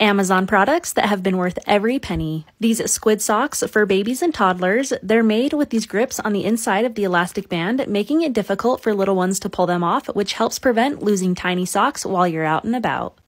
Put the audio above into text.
Amazon products that have been worth every penny. These squid socks for babies and toddlers, they're made with these grips on the inside of the elastic band, making it difficult for little ones to pull them off, which helps prevent losing tiny socks while you're out and about.